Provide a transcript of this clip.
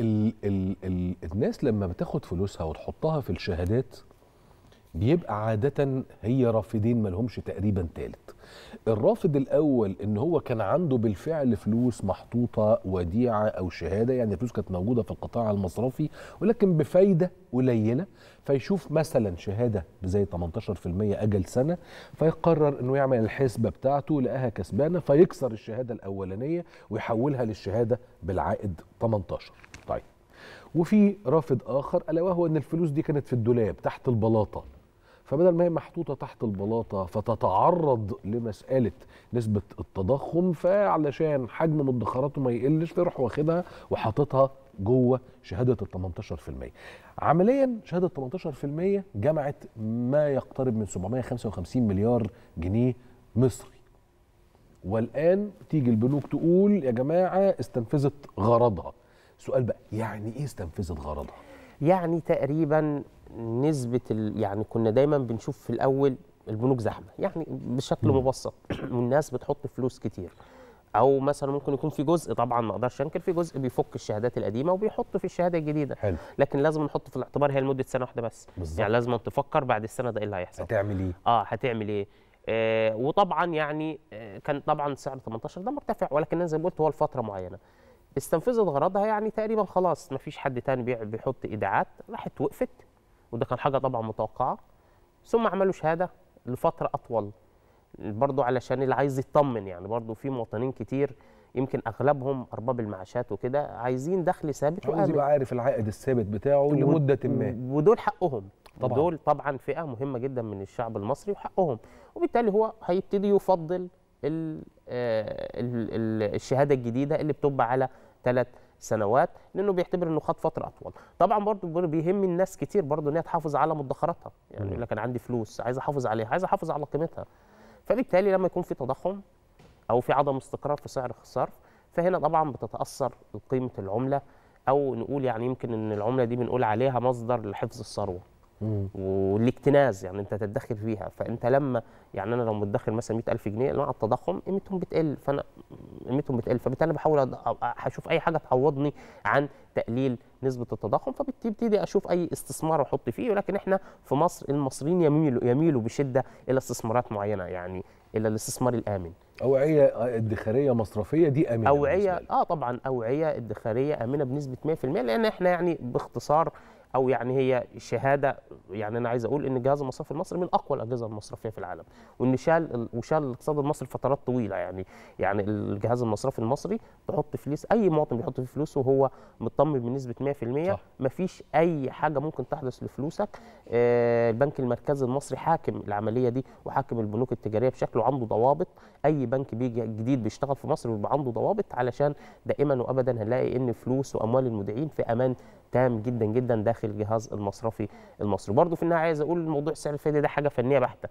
ال ال ال الناس لما بتاخد فلوسها وتحطها في الشهادات بيبقى عادة هي رافدين لهمش تقريبا تالت الرافض الاول ان هو كان عنده بالفعل فلوس محطوطه وديعه او شهاده يعني الفلوس كانت موجوده في القطاع المصرفي ولكن بفايده قليله فيشوف مثلا شهاده بزي 18% اجل سنه فيقرر انه يعمل الحسبه بتاعته لقاها كسبانه فيكسر الشهاده الاولانيه ويحولها للشهاده بالعائد 18 طيب وفي رافض اخر الا وهو ان الفلوس دي كانت في الدولاب تحت البلاطه فبدل ما هي محطوطه تحت البلاطه فتتعرض لمساله نسبه التضخم فعلشان حجم مدخراته ما يقلش تروح واخدها وحاططها جوه شهاده ال 18%. عمليا شهاده 18% جمعت ما يقترب من 755 مليار جنيه مصري. والان تيجي البنوك تقول يا جماعه استنفذت غرضها. سؤال بقى يعني ايه استنفذت غرضها؟ يعني تقريبا نسبه يعني كنا دايما بنشوف في الاول البنوك زحمه يعني بشكل مبسط والناس بتحط فلوس كتير او مثلا ممكن يكون في جزء طبعا ما اقدرش انكر في جزء بيفك الشهادات القديمه وبيحط في الشهاده الجديده حلو. لكن لازم نحط في الاعتبار هي لمده سنه واحده بس بالزبط. يعني لازم تفكر بعد السنه ده ايه اللي هيحصل هتعمل ايه اه هتعمل ايه آه وطبعا يعني آه كان طبعا سعر 18 ده مرتفع ولكن انا زي ما قلت هو لفتره معينه استنفذت غرضها يعني تقريبا خلاص ما فيش حد تاني بيحط ايداعات راحت وقفت وده كان حاجه طبعا متوقعه ثم عملوا شهاده لفتره اطول برضه علشان اللي عايز يطمن يعني برضه في مواطنين كتير يمكن اغلبهم ارباب المعاشات وكده عايزين دخل ثابت عايز يبقى عارف العائد الثابت بتاعه لمده ما ودول حقهم طبعا دول طبعا فئه مهمه جدا من الشعب المصري وحقهم وبالتالي هو هيبتدي يفضل الـ آه، الـ الـ الشهاده الجديده اللي بتبقى على ثلاث سنوات لانه بيعتبر انه خد فتره اطول طبعا برضو بيهم الناس كتير برضو انها تحافظ على مدخراتها يعني يقول لك انا عندي فلوس عايز احافظ عليها عايز احافظ على قيمتها فبالتالي لما يكون في تضخم او في عدم استقرار في سعر الصرف فهنا طبعا بتتاثر قيمه العمله او نقول يعني يمكن ان العمله دي بنقول عليها مصدر لحفظ الثروه والاكتناز يعني انت تدخر فيها فانت لما يعني انا لو مدخر مثلا 100000 جنيه مع التضخم قيمتهم بتقل فانا قيمتهم بتقل فبالتالي بحاول هشوف اي حاجه تعوضني عن تقليل نسبه التضخم فبتبتدي اشوف اي استثمار احط فيه ولكن احنا في مصر المصريين يميلوا يميلوا بشده الى استثمارات معينه يعني الى الاستثمار الامن اوعيه ادخاريه مصرفيه دي امنه اوعيه اه طبعا اوعيه ادخاريه امنه بنسبه 100% لان احنا يعني باختصار او يعني هي شهاده يعني انا عايز اقول ان الجهاز المصرفي المصري من اقوى الاجهزه المصرفيه في العالم وان شال وشال الاقتصاد المصري فترات طويله يعني يعني الجهاز المصرفي المصري تحط فلوس اي مواطن بيحط فيه فلوسه وهو مطمن بنسبه 100% مفيش اي حاجه ممكن تحدث لفلوسك آه البنك المركزي المصري حاكم العمليه دي وحاكم البنوك التجاريه بشكل وعنده ضوابط اي بنك بيجي جديد بيشتغل في مصر بيبقى عنده ضوابط علشان دائما وابدا هنلاقي ان فلوس واموال المودعين في امان تام جدا جدا داخل الجهاز المصرفي المصري برضو في النهايه عايز اقول موضوع سعر الفائده ده حاجه فنيه بحته